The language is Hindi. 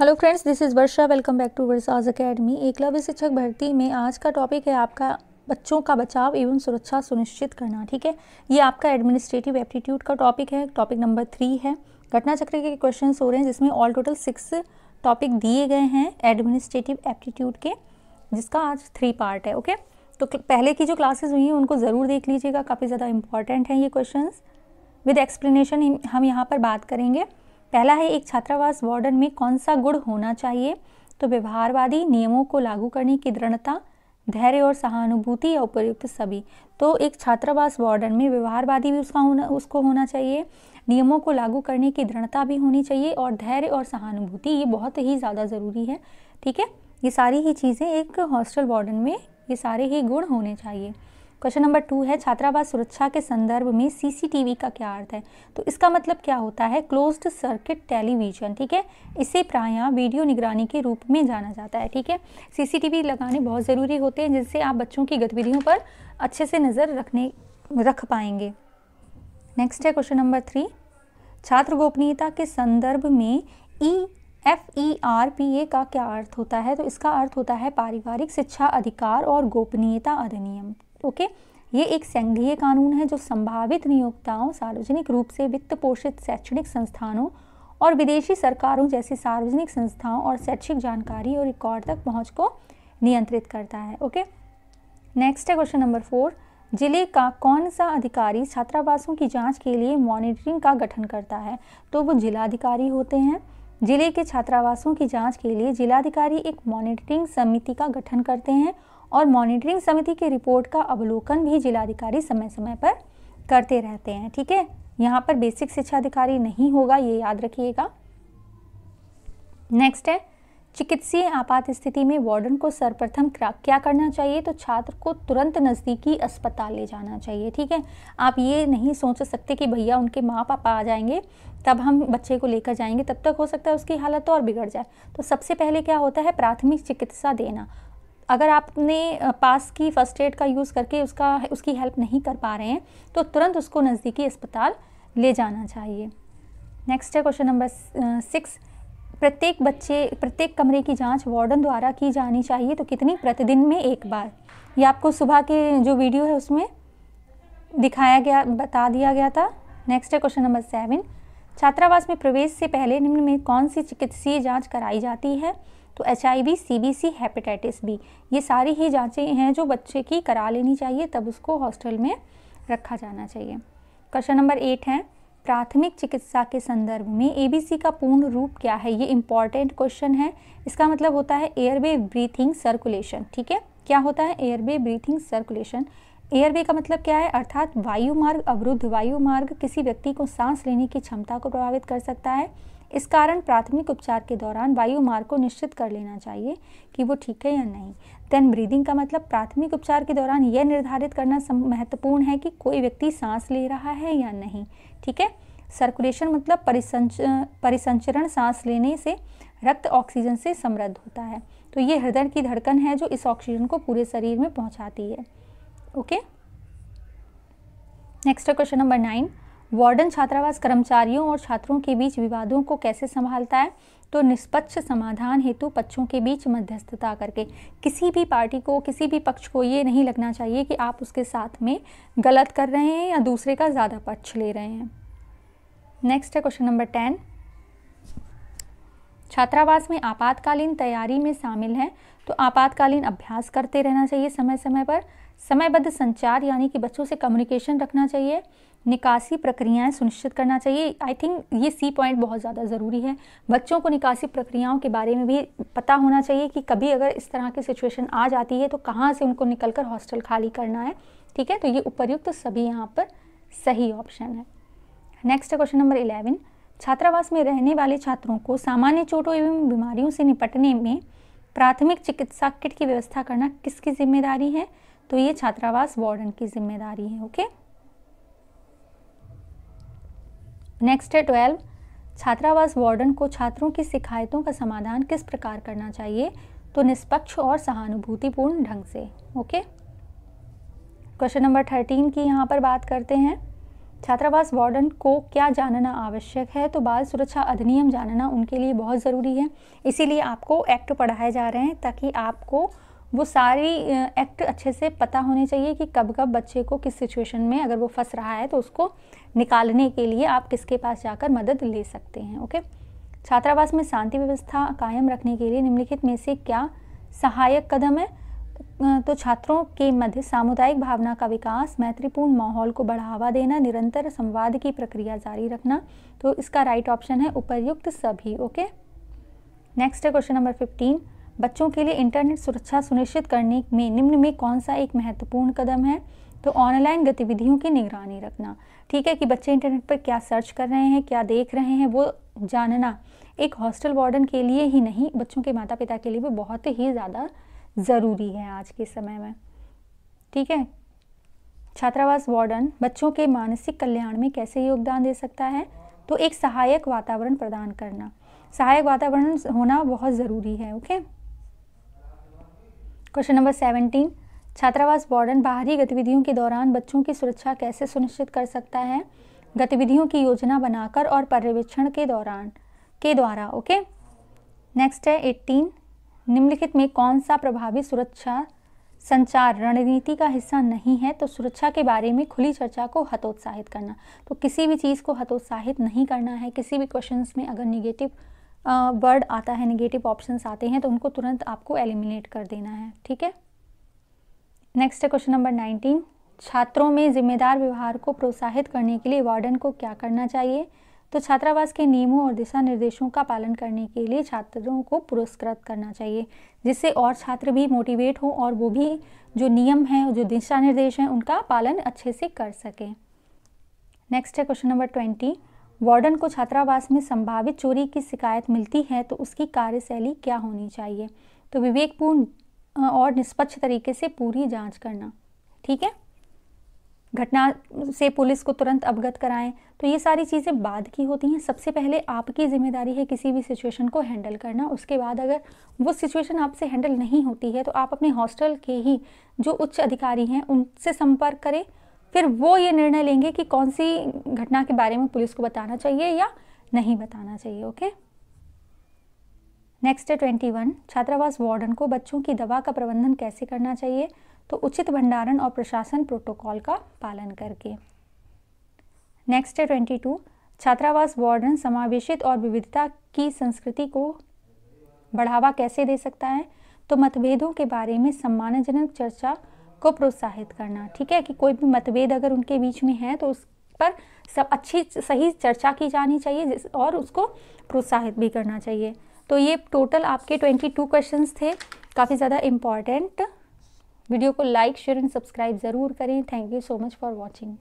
hello friends this is Varsha welcome back to Varsha's academy Eklavya शिक्षक भर्ती में आज का टॉपिक है आपका बच्चों का बचाव एवं सुरक्षा सुनिश्चित करना ठीक है ये आपका एडमिनिस्ट्रेटिव एप्टीट्यूड का टॉपिक है टॉपिक नंबर थ्री है घटना चक्र के क्वेश्चन हो रहे हैं जिसमें ऑल टोटल सिक्स टॉपिक दिए गए हैं एडमिनिस्ट्रेटिव एप्टीट्यूड के जिसका आज थ्री पार्ट है ओके तो पहले की जो क्लासेज हुई हैं उनको ज़रूर देख लीजिएगा काफ़ी ज़्यादा इंपॉर्टेंट हैं ये क्वेश्चन विद एक्सप्लेनेशन हम यहाँ पर बात करेंगे पहला है एक छात्रावास वार्डन में कौन सा गुण होना चाहिए तो व्यवहारवादी नियमों को लागू करने की दृढ़ता धैर्य और सहानुभूति या उपयुक्त सभी तो एक छात्रावास वार्डन में व्यवहारवादी भी उसका होना उसको होना चाहिए नियमों को लागू करने की दृढ़ता भी होनी चाहिए और धैर्य और सहानुभूति ये बहुत ही ज़्यादा ज़रूरी है ठीक है ये सारी ही चीज़ें एक हॉस्टल वार्डन में ये सारे ही गुण होने चाहिए क्वेश्चन नंबर टू है छात्रावास सुरक्षा के संदर्भ में सीसीटीवी का क्या अर्थ है तो इसका मतलब क्या होता है क्लोज्ड सर्किट टेलीविजन ठीक है इसे प्रायः वीडियो निगरानी के रूप में जाना जाता है ठीक है सीसीटीवी लगाने बहुत ज़रूरी होते हैं जिससे आप बच्चों की गतिविधियों पर अच्छे से नज़र रखने रख पाएंगे नेक्स्ट है क्वेश्चन नंबर थ्री छात्र गोपनीयता के संदर्भ में E F E R P A का क्या अर्थ होता है तो इसका अर्थ होता है पारिवारिक शिक्षा अधिकार और गोपनीयता अधिनियम ओके ये एक संघीय कानून है जो संभावित नियोक्ताओं सार्वजनिक रूप से वित्त पोषित शैक्षणिक संस्थानों और विदेशी सरकारों जैसी सार्वजनिक संस्थाओं और शैक्षिक जानकारी और रिकॉर्ड तक पहुंच को नियंत्रित करता है ओके नेक्स्ट है क्वेश्चन नंबर फोर जिले का कौन सा अधिकारी छात्रावासों की जांच के लिए मॉनिटरिंग का गठन करता है तो वो जिलाधिकारी होते हैं जिले के छात्रावासों की जांच के लिए जिलाधिकारी एक मॉनिटरिंग समिति का गठन करते हैं और मॉनिटरिंग समिति की रिपोर्ट का अवलोकन भी जिलाधिकारी समय समय पर करते रहते हैं ठीक है यहाँ पर बेसिक शिक्षा अधिकारी नहीं होगा ये याद रखिएगा नेक्स्ट है चिकित्सीय आपात स्थिति में वार्डन को सर्वप्रथम क्या करना चाहिए तो छात्र को तुरंत नज़दीकी अस्पताल ले जाना चाहिए ठीक है आप ये नहीं सोच सकते कि भैया उनके माँ पापा आ जाएंगे तब हम बच्चे को लेकर जाएंगे तब तक हो सकता है उसकी हालत और बिगड़ जाए तो सबसे पहले क्या होता है प्राथमिक चिकित्सा देना अगर आपने पास की फ़र्स्ट एड का यूज़ करके उसका उसकी हेल्प नहीं कर पा रहे हैं तो तुरंत उसको नज़दीकी अस्पताल ले जाना चाहिए नेक्स्ट है क्वेश्चन नंबर सिक्स प्रत्येक बच्चे प्रत्येक कमरे की जांच वार्डन द्वारा की जानी चाहिए तो कितनी प्रतिदिन में एक बार ये आपको सुबह के जो वीडियो है उसमें दिखाया गया बता दिया गया था नेक्स्ट है क्वेश्चन नंबर सेवन छात्रावास में प्रवेश से पहले निम्न में कौन सी चिकित्सीय जांच कराई जाती है तो H I V C B C hepatitis B ये सारी ही जाँचें हैं जो बच्चे की करा लेनी चाहिए तब उसको हॉस्टल में रखा जाना चाहिए क्वेश्चन नंबर एट है प्राथमिक चिकित्सा के संदर्भ में ए बी सी का पूर्ण रूप क्या है ये इंपॉर्टेंट क्वेश्चन है इसका मतलब होता है एयरवे ब्रीथिंग सर्कुलेशन ठीक है क्या होता है एयरवे ब्रीथिंग सर्कुलेशन एयरवे का मतलब क्या है अर्थात वायु मार्ग अवरुद्ध वायु मार्ग किसी व्यक्ति को सांस लेने की क्षमता को प्रभावित कर सकता है इस कारण प्राथमिक उपचार के दौरान वायु मार्ग को निश्चित कर लेना चाहिए कि वो ठीक है या नहीं देन ब्रीदिंग का मतलब प्राथमिक उपचार के दौरान यह निर्धारित करना महत्वपूर्ण है कि कोई व्यक्ति सांस ले रहा है या नहीं ठीक है सर्कुलेशन मतलब परिसंच परिसंचरण सांस लेने से रक्त ऑक्सीजन से समृद्ध होता है तो ये हृदय की धड़कन है जो इस ऑक्सीजन को पूरे शरीर में पहुंचाती है okay next question number nine warden छात्रावास कर्मचारियों और छात्रों के बीच विवादों को कैसे संभालता है तो निष्पक्ष समाधान हेतु पक्षों के बीच मध्यस्थता करके किसी भी पार्टी को किसी भी पक्ष को ये नहीं लगना चाहिए कि आप उसके साथ में गलत कर रहे हैं या दूसरे का ज़्यादा पक्ष ले रहे हैं नेक्स्ट है क्वेश्चन नंबर टेन छात्रावास में आपातकालीन तैयारी में शामिल हैं तो आपातकालीन अभ्यास करते रहना चाहिए समय समय पर समयबद्ध संचार यानी कि बच्चों से कम्युनिकेशन रखना चाहिए निकासी प्रक्रियाएं सुनिश्चित करना चाहिए आई थिंक ये सी पॉइंट बहुत ज़्यादा ज़रूरी है बच्चों को निकासी प्रक्रियाओं के बारे में भी पता होना चाहिए कि कभी अगर इस तरह की सिचुएशन आ जाती है तो कहाँ से उनको निकल कर हॉस्टल खाली करना है ठीक है तो ये उपयुक्त तो सभी यहाँ पर सही ऑप्शन है नेक्स्ट क्वेश्चन नंबर इलेवन छात्रावास में रहने वाले छात्रों को सामान्य चोटों एवं बीमारियों से निपटने में प्राथमिक चिकित्सा किट की व्यवस्था करना किसकी जिम्मेदारी है तो ये छात्रावास वार्डन की जिम्मेदारी है ओके नेक्स्ट है ट्वेल्व छात्रावास वार्डन को छात्रों की शिकायतों का समाधान किस प्रकार करना चाहिए तो निष्पक्ष और सहानुभूतिपूर्ण ढंग से ओके क्वेश्चन नंबर थर्टीन की यहाँ पर बात करते हैं छात्रावास वार्डन को क्या जानना आवश्यक है तो बाल सुरक्षा अधिनियम जानना उनके लिए बहुत ज़रूरी है इसीलिए आपको एक्ट पढ़ाए जा रहे हैं ताकि आपको वो सारी एक्ट अच्छे से पता होने चाहिए कि कब कब बच्चे को किस सिचुएशन में अगर वो फंस रहा है तो उसको निकालने के लिए आप किसके पास जाकर मदद ले सकते हैं ओके छात्रावास में शांति व्यवस्था कायम रखने के लिए निम्नलिखित में से क्या सहायक कदम है तो छात्रों के मध्य सामुदायिक भावना का विकास मैत्रीपूर्ण माहौल को बढ़ावा देना निरंतर संवाद की प्रक्रिया जारी रखना तो इसका राइट ऑप्शन है उपयुक्त सभी ओके नेक्स्ट है क्वेश्चन नंबर फिफ्टीन बच्चों के लिए इंटरनेट सुरक्षा सुनिश्चित करने में निम्न में कौन सा एक महत्वपूर्ण कदम है तो ऑनलाइन गतिविधियों की निगरानी रखना ठीक है कि बच्चे इंटरनेट पर क्या सर्च कर रहे हैं क्या देख रहे हैं वो जानना एक हॉस्टल वार्डन के लिए ही नहीं बच्चों के माता पिता के लिए भी बहुत ही ज़्यादा ज़रूरी है आज के समय में ठीक है छात्रावास वार्डन बच्चों के मानसिक कल्याण में कैसे योगदान दे सकता है तो एक सहायक वातावरण प्रदान करना सहायक वातावरण होना बहुत ज़रूरी है ओके क्वेश्चन नंबर सेवनटीन छात्रावास वार्डन बाहरी गतिविधियों के दौरान बच्चों की सुरक्षा कैसे सुनिश्चित कर सकता है गतिविधियों की योजना बनाकर और पर्यवेक्षण के दौरान के द्वारा ओके नेक्स्ट है एट्टीन निम्नलिखित में कौन सा प्रभावी सुरक्षा संचार रणनीति का हिस्सा नहीं है तो सुरक्षा के बारे में खुली चर्चा को हतोत्साहित करना तो किसी भी चीज़ को हतोत्साहित नहीं करना है किसी भी क्वेश्चंस में अगर निगेटिव वर्ड आता है निगेटिव ऑप्शंस आते हैं तो उनको तुरंत आपको एलिमिनेट कर देना है ठीक है नेक्स्ट है क्वेश्चन नंबर नाइनटीन छात्रों में जिम्मेदार व्यवहार को प्रोत्साहित करने के लिए वार्डन को क्या करना चाहिए तो छात्रावास के नियमों और दिशा निर्देशों का पालन करने के लिए छात्रों को पुरस्कृत करना चाहिए जिससे और छात्र भी मोटिवेट हों और वो भी जो नियम हैं जो दिशा निर्देश हैं उनका पालन अच्छे से कर सकें नेक्स्ट है क्वेश्चन नंबर ट्वेंटी वार्डन को छात्रावास में संभावित चोरी की शिकायत मिलती है तो उसकी कार्यशैली क्या होनी चाहिए तो विवेकपूर्ण और निष्पक्ष तरीके से पूरी जांच करना ठीक है घटना से पुलिस को तुरंत अवगत कराएं तो ये सारी चीज़ें बाद की होती हैं सबसे पहले आपकी ज़िम्मेदारी है किसी भी सिचुएशन को हैंडल करना उसके बाद अगर वो सिचुएशन आपसे हैंडल नहीं होती है तो आप अपने हॉस्टल के ही जो उच्च अधिकारी हैं उनसे संपर्क करें फिर वो ये निर्णय लेंगे कि कौन सी घटना के बारे में पुलिस को बताना चाहिए या नहीं बताना चाहिए ओके नेक्स्ट है ट्वेंटी वन छात्रावास वार्डन को बच्चों की दवा का प्रबंधन कैसे करना चाहिए तो उचित भंडारण और प्रशासन प्रोटोकॉल का पालन करके नेक्स्ट है ट्वेंटी टू छात्रावास वार्डन समावेशित और विविधता की संस्कृति को बढ़ावा कैसे दे सकता है तो मतभेदों के बारे में सम्मानजनक चर्चा को प्रोत्साहित करना ठीक है कि कोई भी मतभेद अगर उनके बीच में है तो उस पर सब अच्छी सही चर्चा की जानी चाहिए और उसको प्रोत्साहित भी करना चाहिए तो ये टोटल आपके 22 क्वेश्चंस थे काफ़ी ज़्यादा इम्पॉर्टेंट वीडियो को लाइक शेयर एंड सब्सक्राइब ज़रूर करें thank you so much for watching